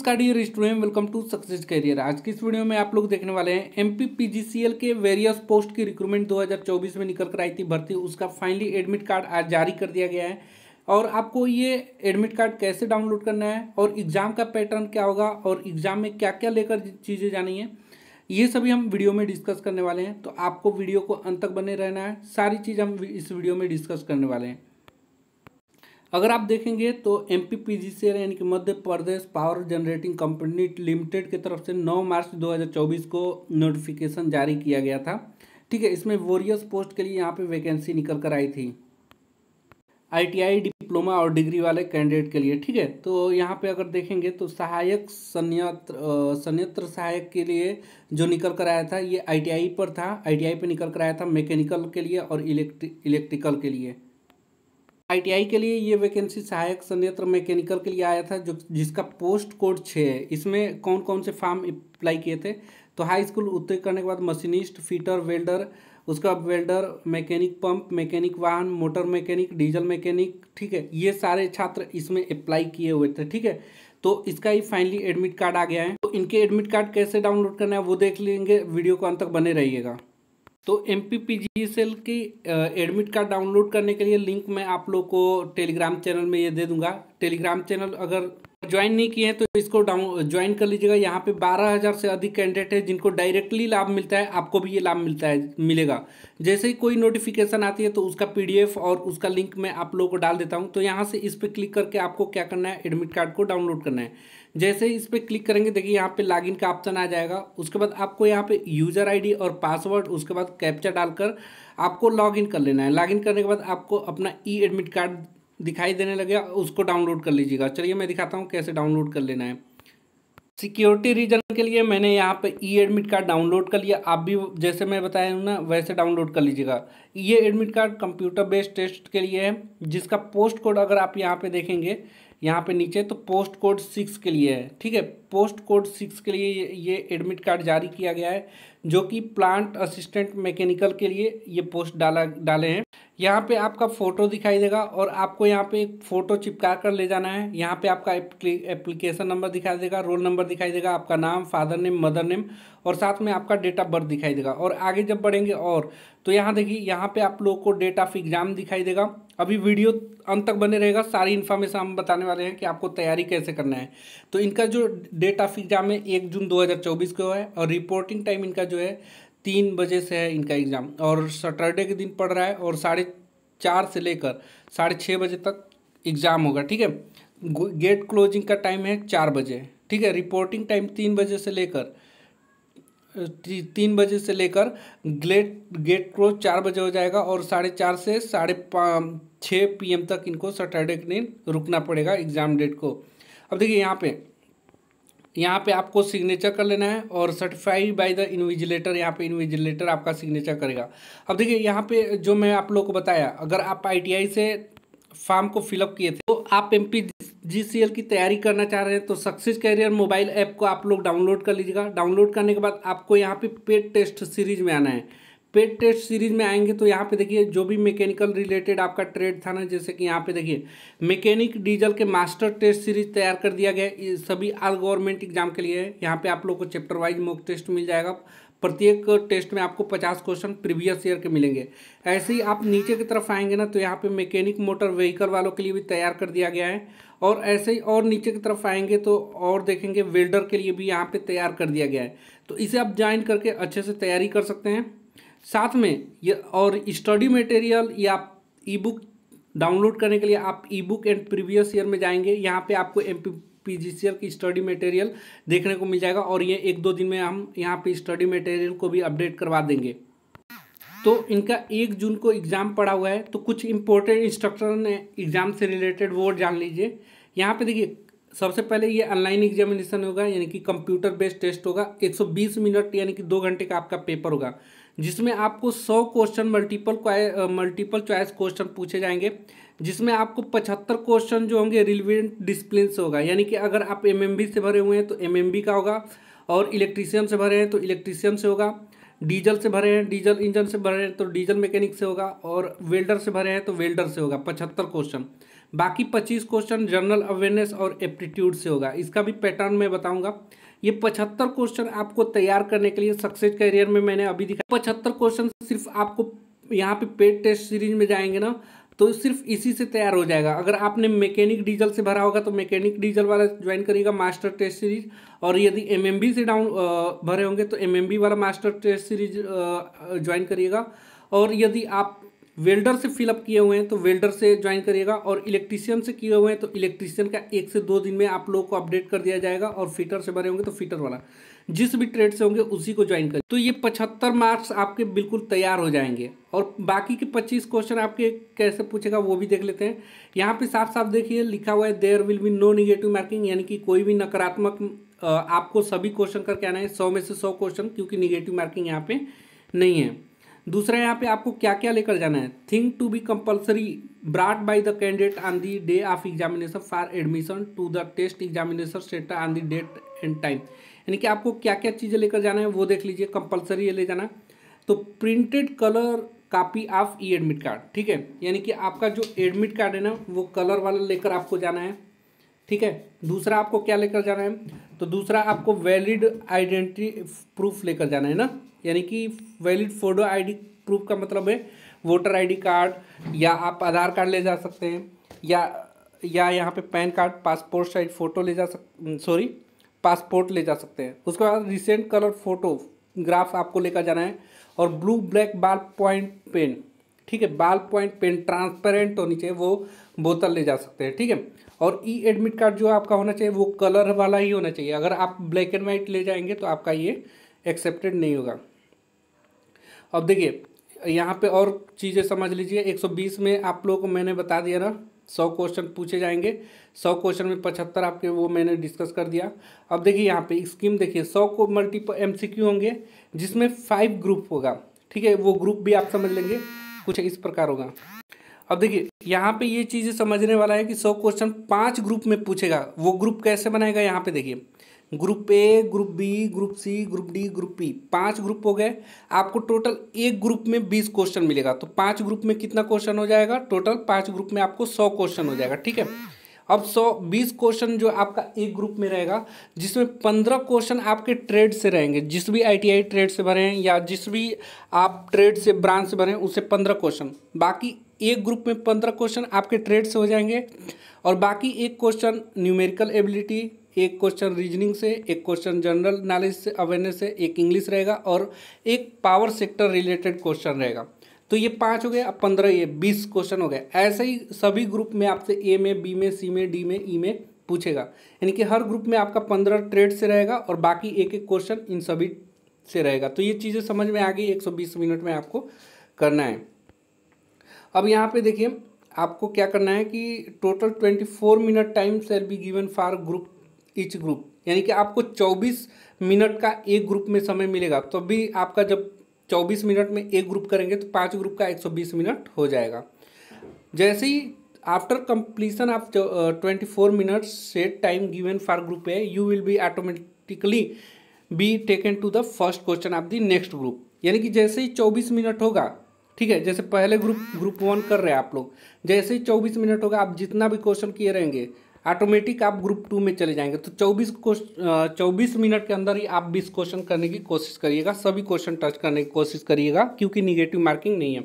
नमस्कार dear student welcome to success career आज की इस वीडियो में आप लोग देखने वाले हैं एमपी पीजीसीएल के वेरियस पोस्ट की रिक्रूटमेंट 2024 में निकल कर आई थी भर्ती उसका फाइनली एडमिट कार्ड आज जारी कर दिया गया है और आपको ये एडमिट कार्ड कैसे डाउनलोड करना है और एग्ज़ाम का पैटर्न क्या होगा और एग्ज़ाम में क्या क्या लेकर चीज़ें जानी है ये सभी हम वीडियो में डिस्कस करने वाले हैं तो आपको वीडियो को अंत तक बने रहना है सारी चीज़ हम इस वीडियो में डिस्कस करने वाले हैं अगर आप देखेंगे तो एम से यानी कि Madhya Pradesh power generating company limited की तरफ से 9 मार्च 2024 को नोटिफिकेशन जारी किया गया था ठीक है इसमें वोरियस पोस्ट के लिए यहाँ पे वैकेंसी निकल कर आई थी आईटीआई डिप्लोमा और डिग्री वाले कैंडिडेट के लिए ठीक है तो यहाँ पे अगर देखेंगे तो सहायक संयंत्र संयंत्र सहायक के लिए जो निकल कर आया था ये आईटीआई पर था आईटीआई पे निकल कर आया था मैकेनिकल के लिए और इलेक्ट्रिक इलेक्ट्रिकल के लिए आईटीआई के लिए ये वैकेंसी सहायक संयंत्र मैकेनिकल के लिए आया था जो जिसका पोस्ट कोड छः है इसमें कौन कौन से फॉर्म अप्लाई किए थे तो हाई स्कूल उत्तर करने के बाद मशीनिस्ट फीटर वेल्डर उसका वेल्डर मैकेनिक पंप मैकेनिक वाहन मोटर मैकेनिक डीजल मैकेनिक ठीक है ये सारे छात्र इसमें अप्लाई किए हुए थे ठीक है तो इसका ही फाइनली एडमिट कार्ड आ गया है तो इनके एडमिट कार्ड कैसे डाउनलोड करना है वो देख लेंगे वीडियो को अंत तक बने रहिएगा तो एम पी सेल की एडमिट कार्ड डाउनलोड करने के लिए लिंक मैं आप लोग को टेलीग्राम चैनल में ये दे दूंगा टेलीग्राम चैनल अगर ज्वाइन नहीं किए हैं तो इसको डाउन ज्वाइन कर लीजिएगा यहाँ पे 12,000 से अधिक कैंडिडेट है जिनको डायरेक्टली लाभ मिलता है आपको भी ये लाभ मिलता है मिलेगा जैसे ही कोई नोटिफिकेशन आती है तो उसका पीडीएफ और उसका लिंक मैं आप लोगों को डाल देता हूँ तो यहाँ से इस पर क्लिक करके आपको क्या करना है एडमिट कार्ड को डाउनलोड करना है जैसे ही इस पर क्लिक करेंगे देखिए यहाँ पर लॉग का ऑप्शन आ जाएगा उसके बाद आपको यहाँ पर यूज़र आई और पासवर्ड उसके बाद कैप्चा डालकर आपको लॉग कर लेना है लॉगिन करने के बाद आपको अपना ई एडमिट कार्ड दिखाई देने लगे उसको डाउनलोड कर लीजिएगा चलिए मैं दिखाता हूँ कैसे डाउनलोड कर लेना है सिक्योरिटी रीजन के लिए मैंने यहाँ पे ई एडमिट कार्ड डाउनलोड कर लिया आप भी जैसे मैं बताया हूँ ना वैसे डाउनलोड कर लीजिएगा ये admit card computer based test के लिए है जिसका पोस्ट कोड अगर आप यहाँ पे देखेंगे यहाँ पे नीचे तो पोस्ट कोड सिक्स के लिए है ठीक है पोस्ट कोड सिक्स के लिए ये एडमिट कार्ड जारी किया गया है जो कि प्लांट असिस्टेंट मैकेनिकल के लिए ये पोस्ट डाला डाले हैं यहाँ पे आपका फ़ोटो दिखाई देगा और आपको यहाँ पे एक फ़ोटो चिपका कर ले जाना है यहाँ पे आपका एप्लीकेशन नंबर दिखाई देगा रोल नंबर दिखाई देगा आपका नाम फादर नेम मदर नेम और साथ में आपका डेट ऑफ बर्थ दिखाई देगा और आगे जब बढ़ेंगे और तो यहाँ देखिए यहाँ पे आप लोगों को डेट ऑफ एग्ज़ाम दिखाई देगा अभी वीडियो अंत तक बने रहेगा सारी इन्फॉर्मेशन हम बताने वाले हैं कि आपको तैयारी कैसे करना है तो इनका जो डेट ऑफ एग्ज़ाम है एक जून चौबीस को है और रिपोर्टिंग टाइम इनका जो है तीन बजे से है इनका एग्ज़ाम और सैटरडे के दिन पढ़ रहा है और साढ़े चार से लेकर साढ़े छः बजे तक एग्ज़ाम होगा ठीक है गेट क्लोजिंग का टाइम है चार बजे ठीक है रिपोर्टिंग टाइम तीन बजे से लेकर ती, तीन बजे से लेकर ग्लेट गेट क्लोज चार बजे हो जाएगा और साढ़े चार से साढ़े पाँच छः पी तक इनको सैटरडे के दिन रुकना पड़ेगा एग्ज़ाम डेट को अब देखिए यहाँ पे यहाँ पे आपको सिग्नेचर कर लेना है और सर्टिफाइड बाय द इन्विजिलेटर यहाँ पे इन्विजिलेटर आपका सिग्नेचर करेगा अब देखिए यहाँ पे जो मैं आप लोग को बताया अगर आप आईटीआई से फॉर्म को फिलअप किए थे तो आप एम जीसीएल की तैयारी करना चाह रहे हैं तो सक्सेस कैरियर मोबाइल ऐप को आप लोग डाउनलोड कर लीजिएगा डाउनलोड करने के बाद आपको यहाँ पे पेड टेस्ट सीरीज में आना है पेड टेस्ट सीरीज में आएंगे तो यहाँ पे देखिए जो भी मैकेनिकल रिलेटेड आपका ट्रेड था ना जैसे कि यहाँ पे देखिए मैकेनिक डीजल के मास्टर टेस्ट सीरीज तैयार कर दिया गया है सभी आल गवर्नमेंट एग्जाम के लिए है यहाँ पे आप लोग को चैप्टर वाइज मॉक टेस्ट मिल जाएगा प्रत्येक टेस्ट में आपको पचास क्वेश्चन प्रीवियस ईयर के मिलेंगे ऐसे ही आप नीचे की तरफ आएंगे ना तो यहाँ पे मैकेनिक मोटर व्हीकल वालों के लिए भी तैयार कर दिया गया है और ऐसे ही और नीचे की तरफ आएंगे तो और देखेंगे वेल्डर के लिए भी यहाँ पे तैयार कर दिया गया है तो इसे आप ज्वाइन करके अच्छे से तैयारी कर सकते हैं साथ में ये और स्टडी मटेरियल या ई बुक डाउनलोड करने के लिए आप E book and previous year में जाएंगे यहाँ पे आपको एम पी की स्टडी मटेरियल देखने को मिल जाएगा और ये एक दो दिन में हम यहाँ पे स्टडी मटेरियल को भी अपडेट करवा देंगे तो इनका एक जून को एग्ज़ाम पड़ा हुआ है तो कुछ इम्पोर्टेंट इंस्ट्रक्शन ने एग्ज़ाम से रिलेटेड वो जान लीजिए यहाँ पे देखिए सबसे पहले ये ऑनलाइन एग्जामिनेशन होगा यानी कि कंप्यूटर बेस्ड टेस्ट होगा 120 मिनट यानी कि दो घंटे का आपका पेपर होगा जिसमें आपको सौ question multiple multiple choice question पूछे जाएंगे जिसमें आपको पचहत्तर क्वेश्चन जो होंगे रिलिवेंट डिसप्लिन से होगा यानी कि अगर आप एमएमबी से भरे हुए हैं तो एमएमबी का होगा और इलेक्ट्रीशियन से भरे हैं तो इलेक्ट्रीशियन से होगा डीजल से भरे हैं डीजल इंजन से भरे हैं तो डीजल मैकेनिक से होगा और वेल्डर से भरे हैं तो वेल्डर से होगा पचहत्तर क्वेश्चन बाकी पच्चीस क्वेश्चन जनरल अवेयरनेस और एप्टीट्यूड से होगा इसका भी पैटर्न मैं बताऊंगा ये पचहत्तर क्वेश्चन आपको तैयार करने के लिए सक्सेस करियर में मैंने अभी दिखाया पचहत्तर क्वेश्चन सिर्फ आपको यहाँ पे पेड टेस्ट सीरीज में जाएंगे ना तो सिर्फ इसी से तैयार हो जाएगा अगर आपने मैकेनिक डीजल से भरा होगा तो मैकेनिक डीजल वाला ज्वाइन करिएगा मास्टर टेस्ट सीरीज और यदि एमएमबी से डाउन भरे होंगे तो एमएमबी वाला मास्टर टेस्ट सीरीज ज्वाइन करिएगा और यदि आप वेल्डर से फिलअप किए हुए हैं तो वेल्डर से ज्वाइन करिएगा और इलेक्ट्रीशियन से किए हुए हैं तो इलेक्ट्रीशियन का एक से दो दिन में आप लोगों को अपडेट कर दिया जाएगा और फिटर से भरे होंगे तो फिटर वाला जिस भी ट्रेड से होंगे उसी को ज्वाइन करिए तो ये पचहत्तर मार्क्स आपके बिल्कुल तैयार हो जाएंगे और बाकी के पच्चीस क्वेश्चन आपके कैसे पूछेगा वो भी देख लेते हैं यहाँ पे साफ साफ देखिए लिखा हुआ है there will be no negative marking यानी कि कोई भी नकारात्मक आपको सभी क्वेश्चन करके आना है सौ में से सौ क्वेश्चन क्योंकि निगेटिव मार्किंग यहाँ पे नहीं है दूसरा यहाँ पे आपको क्या क्या लेकर जाना है thing to be compulsory brought by the candidate on the day of examination for admission to the test examination centre on the date and time यानी कि आपको क्या क्या चीज़ें लेकर जाना है वो देख लीजिए कंपलसरी ले जाना तो printed colour copy of e admit card ठीक है यानी कि आपका जो एडमिट कार्ड है ना वो कलर वाला लेकर आपको जाना है ठीक है दूसरा आपको क्या लेकर जाना है तो दूसरा आपको वैलिड आइडेंटिटी प्रूफ लेकर जाना है ना यानी कि वैलिड फोटो आईडी प्रूफ का मतलब है वोटर आईडी कार्ड या आप आधार कार्ड ले जा सकते हैं या या यहाँ पे PAN card passport size photo ले जा सक सॉरी पासपोर्ट ले जा सकते हैं उसके बाद रिसेंट कलर फोटो ग्राफ आपको लेकर जाना है और blue black ball point pen ठीक है बाल पॉइंट पेन ट्रांसपेरेंट होनी चाहिए वो बोतल ले जा सकते हैं ठीक है और ई एडमिट कार्ड जो आपका होना चाहिए वो कलर वाला ही होना चाहिए अगर आप ब्लैक एंड वाइट ले जाएंगे तो आपका ये एक्सेप्टेड नहीं होगा अब देखिए यहाँ पे और चीज़ें समझ लीजिए 120 में आप लोगों को मैंने बता दिया ना सौ क्वेश्चन पूछे जाएंगे सौ क्वेश्चन में पचहत्तर आपके वो मैंने डिस्कस कर दिया अब देखिए यहाँ पे स्कीम देखिए सौ को मल्टीपल एम होंगे जिसमें फाइव ग्रुप होगा ठीक है वो ग्रुप भी आप समझ लेंगे कुछ इस प्रकार होगा अब देखिए यहाँ पे ये चीज़ें समझने वाला है कि सौ क्वेश्चन पांच ग्रुप में पूछेगा वो ग्रुप कैसे बनाएगा यहाँ पे देखिए group A group B group C group D group P पांच ग्रुप हो गए आपको टोटल एक ग्रुप में बीस क्वेश्चन मिलेगा तो पांच ग्रुप में कितना क्वेश्चन हो जाएगा टोटल पांच ग्रुप में आपको सौ क्वेश्चन हो जाएगा ठीक है अब सौ बीस क्वेश्चन जो आपका एक ग्रुप में रहेगा जिसमें पंद्रह क्वेश्चन आपके ट्रेड से रहेंगे जिस भी आईटीआई ट्रेड से भरे हैं या जिस भी आप ट्रेड से ब्रांच से भरे हैं उससे पंद्रह क्वेश्चन बाकी एक ग्रुप में पंद्रह क्वेश्चन आपके ट्रेड से हो जाएंगे और बाकी एक क्वेश्चन न्यूमेरिकल एबिलिटी एक क्वेश्चन रीजनिंग से एक क्वेश्चन जनरल नॉलेज से अवेयरनेस से एक इंग्लिश रहेगा और एक पावर सेक्टर रिलेटेड क्वेश्चन रहेगा तो ये पाँच हो गए अब पंद्रह ये बीस क्वेश्चन हो गए ऐसे ही सभी ग्रुप में आपसे ए में बी में सी में डी में ई e में पूछेगा यानी कि हर ग्रुप में आपका पंद्रह ट्रेड से रहेगा और बाकी एक एक क्वेश्चन इन सभी से रहेगा तो ये चीज़ें समझ में आ गई एक सौ बीस मिनट में आपको करना है अब यहाँ पर देखिए आपको क्या करना है कि total twenty four minute time shall be given for group each group यानी कि आपको 24 मिनट का एक ग्रुप में समय मिलेगा तो भी आपका जब 24 मिनट में एक ग्रुप करेंगे तो पांच ग्रुप का 120 मिनट हो जाएगा जैसे ही after completion of twenty four minute से time given for group A you will be automatically be taken to the first question of the next group यानी कि जैसे ही चौबीस मिनट होगा ठीक है जैसे पहले ग्रुप ग्रुप वन कर रहे हैं आप लोग जैसे ही चौबीस मिनट होगा आप जितना भी क्वेश्चन किए रहेंगे ऑटोमेटिक आप ग्रुप टू में चले जाएंगे तो चौबीस चौबीस मिनट के अंदर ही आप बीस क्वेश्चन करने की कोशिश करिएगा सभी क्वेश्चन टच करने की कोशिश करिएगा क्योंकि निगेटिव मार्किंग नहीं है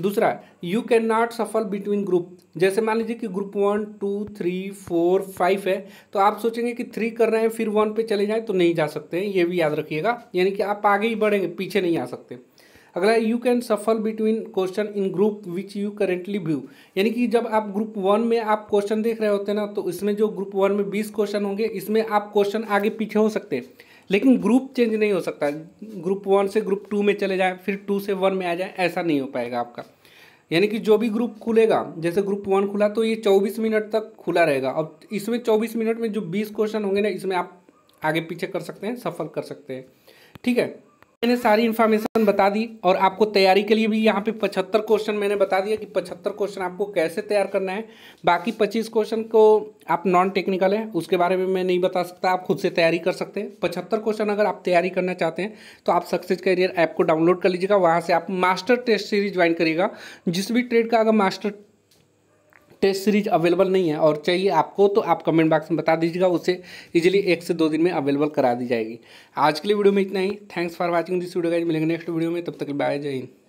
दूसरा you can not shuffle between group जैसे मान लीजिए कि group one two three four five है तो आप सोचेंगे कि थ्री कर रहे हैं फिर वन पे चले जाएं तो नहीं जा सकते हैं ये भी याद रखिएगा यानी कि आप आगे ही बढ़ेंगे पीछे नहीं आ सकते अगला you can shuffle between question in group which you currently view यानी कि जब आप ग्रुप वन में आप क्वेश्चन देख रहे होते हैं ना तो इसमें जो ग्रुप वन में बीस क्वेश्चन होंगे इसमें आप क्वेश्चन आगे पीछे हो सकते हैं लेकिन ग्रुप चेंज नहीं हो सकता ग्रुप वन से ग्रुप टू में चले जाए फिर टू से वन में आ जाए ऐसा नहीं हो पाएगा आपका यानी कि जो भी ग्रुप खुलेगा जैसे ग्रुप वन खुला तो ये चौबीस मिनट तक खुला रहेगा अब इसमें चौबीस मिनट में जो बीस क्वेश्चन होंगे ना इसमें आप आगे पीछे कर सकते हैं सफल कर सकते हैं ठीक है मैंने सारी इन्फॉर्मेशन बता दी और आपको तैयारी के लिए भी यहाँ पे 75 क्वेश्चन मैंने बता दिया कि 75 क्वेश्चन आपको कैसे तैयार करना है बाकी 25 क्वेश्चन को आप नॉन टेक्निकल है उसके बारे में मैं नहीं बता सकता आप खुद से तैयारी कर सकते हैं 75 क्वेश्चन अगर आप तैयारी करना चाहते हैं तो आप सक्सेस करियर ऐप को डाउनलोड कर लीजिएगा वहाँ से आप मास्टर टेस्ट सीरीज ज्वाइन करिएगा जिस भी ट्रेड का अगर मास्टर टेस्ट सीरीज अवेलेबल नहीं है और चाहिए आपको तो आप कमेंट बॉक्स में बता दीजिएगा उसे इजीली एक से दो दिन में अवेलेबल करा दी जाएगी आज के लिए वीडियो में इतना ही thanks for watching this video guys मिलेंगे नेक्स्ट वीडियो में तब तक बाय जय हिंद